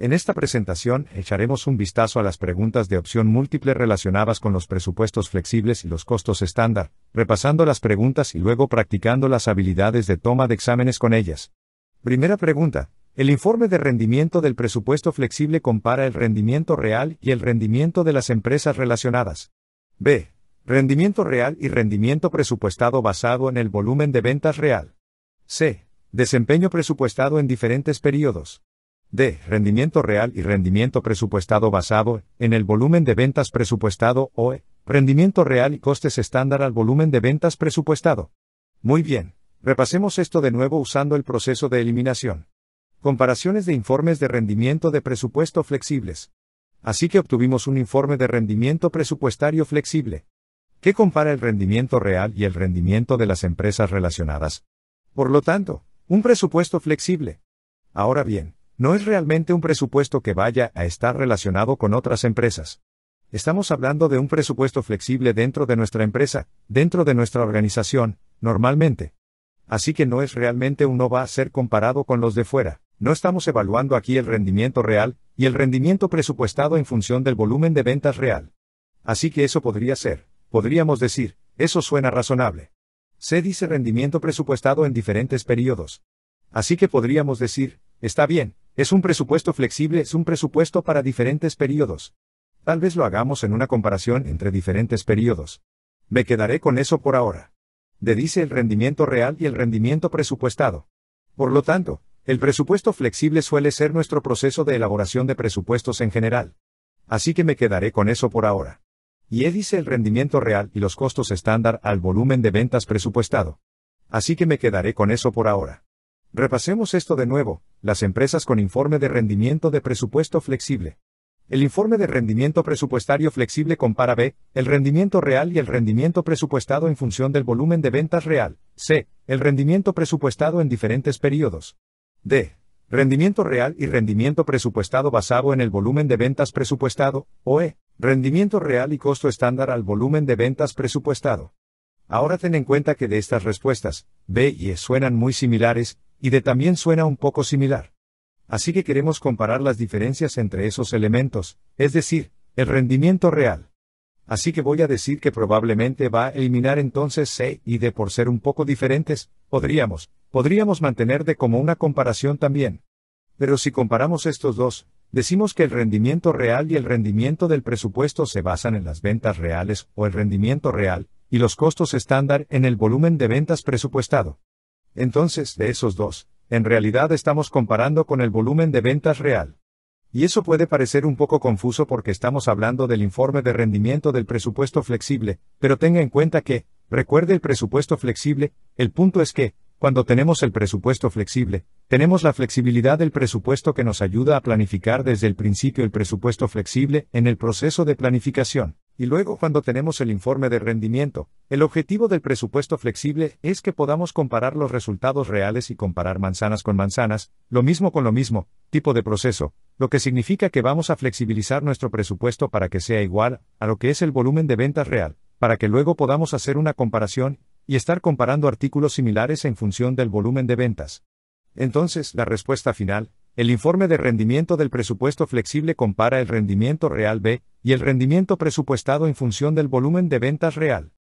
En esta presentación, echaremos un vistazo a las preguntas de opción múltiple relacionadas con los presupuestos flexibles y los costos estándar, repasando las preguntas y luego practicando las habilidades de toma de exámenes con ellas. Primera pregunta. El informe de rendimiento del presupuesto flexible compara el rendimiento real y el rendimiento de las empresas relacionadas. B. Rendimiento real y rendimiento presupuestado basado en el volumen de ventas real. C. Desempeño presupuestado en diferentes periodos. D. Rendimiento real y rendimiento presupuestado basado en el volumen de ventas presupuestado o e, Rendimiento real y costes estándar al volumen de ventas presupuestado. Muy bien. Repasemos esto de nuevo usando el proceso de eliminación. Comparaciones de informes de rendimiento de presupuesto flexibles. Así que obtuvimos un informe de rendimiento presupuestario flexible. ¿Qué compara el rendimiento real y el rendimiento de las empresas relacionadas? Por lo tanto, un presupuesto flexible. Ahora bien, no es realmente un presupuesto que vaya a estar relacionado con otras empresas. Estamos hablando de un presupuesto flexible dentro de nuestra empresa, dentro de nuestra organización, normalmente. Así que no es realmente uno va a ser comparado con los de fuera. No estamos evaluando aquí el rendimiento real y el rendimiento presupuestado en función del volumen de ventas real. Así que eso podría ser, podríamos decir, eso suena razonable. Se dice rendimiento presupuestado en diferentes periodos. Así que podríamos decir, está bien, es un presupuesto flexible, es un presupuesto para diferentes periodos. Tal vez lo hagamos en una comparación entre diferentes periodos. Me quedaré con eso por ahora. dice el rendimiento real y el rendimiento presupuestado. Por lo tanto, el presupuesto flexible suele ser nuestro proceso de elaboración de presupuestos en general. Así que me quedaré con eso por ahora. Y dice el rendimiento real y los costos estándar al volumen de ventas presupuestado. Así que me quedaré con eso por ahora. Repasemos esto de nuevo, las empresas con informe de rendimiento de presupuesto flexible. El informe de rendimiento presupuestario flexible compara B, el rendimiento real y el rendimiento presupuestado en función del volumen de ventas real, C, el rendimiento presupuestado en diferentes periodos. D, rendimiento real y rendimiento presupuestado basado en el volumen de ventas presupuestado, o E, rendimiento real y costo estándar al volumen de ventas presupuestado. Ahora ten en cuenta que de estas respuestas, B y E suenan muy similares, y de también suena un poco similar. Así que queremos comparar las diferencias entre esos elementos, es decir, el rendimiento real. Así que voy a decir que probablemente va a eliminar entonces C y D por ser un poco diferentes, podríamos, podríamos mantener D como una comparación también. Pero si comparamos estos dos, decimos que el rendimiento real y el rendimiento del presupuesto se basan en las ventas reales o el rendimiento real, y los costos estándar en el volumen de ventas presupuestado. Entonces, de esos dos, en realidad estamos comparando con el volumen de ventas real. Y eso puede parecer un poco confuso porque estamos hablando del informe de rendimiento del presupuesto flexible, pero tenga en cuenta que, recuerde el presupuesto flexible, el punto es que, cuando tenemos el presupuesto flexible, tenemos la flexibilidad del presupuesto que nos ayuda a planificar desde el principio el presupuesto flexible en el proceso de planificación. Y luego cuando tenemos el informe de rendimiento, el objetivo del presupuesto flexible es que podamos comparar los resultados reales y comparar manzanas con manzanas, lo mismo con lo mismo, tipo de proceso, lo que significa que vamos a flexibilizar nuestro presupuesto para que sea igual a lo que es el volumen de ventas real, para que luego podamos hacer una comparación y estar comparando artículos similares en función del volumen de ventas. Entonces, la respuesta final el informe de rendimiento del presupuesto flexible compara el rendimiento real B y el rendimiento presupuestado en función del volumen de ventas real.